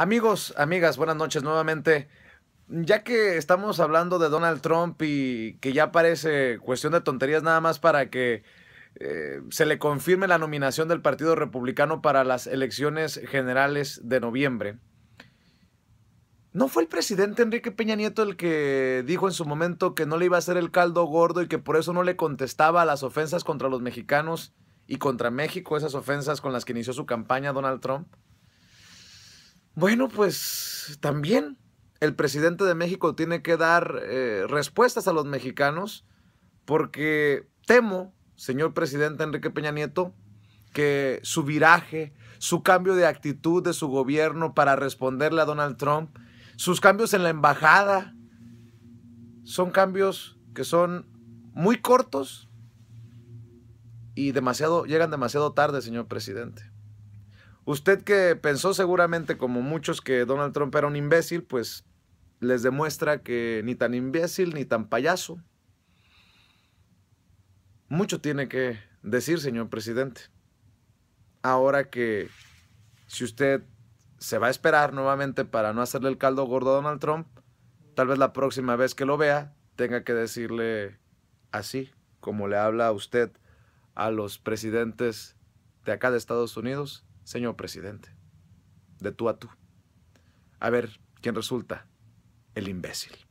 Amigos, amigas, buenas noches nuevamente. Ya que estamos hablando de Donald Trump y que ya parece cuestión de tonterías nada más para que eh, se le confirme la nominación del Partido Republicano para las elecciones generales de noviembre. ¿No fue el presidente Enrique Peña Nieto el que dijo en su momento que no le iba a hacer el caldo gordo y que por eso no le contestaba a las ofensas contra los mexicanos y contra México, esas ofensas con las que inició su campaña Donald Trump? Bueno, pues también el presidente de México tiene que dar eh, respuestas a los mexicanos porque temo, señor presidente Enrique Peña Nieto, que su viraje, su cambio de actitud de su gobierno para responderle a Donald Trump, sus cambios en la embajada, son cambios que son muy cortos y demasiado, llegan demasiado tarde, señor presidente. Usted que pensó seguramente como muchos que Donald Trump era un imbécil, pues les demuestra que ni tan imbécil ni tan payaso. Mucho tiene que decir, señor presidente. Ahora que si usted se va a esperar nuevamente para no hacerle el caldo gordo a Donald Trump, tal vez la próxima vez que lo vea tenga que decirle así, como le habla a usted a los presidentes de acá de Estados Unidos, señor presidente. De tú a tú. A ver quién resulta el imbécil.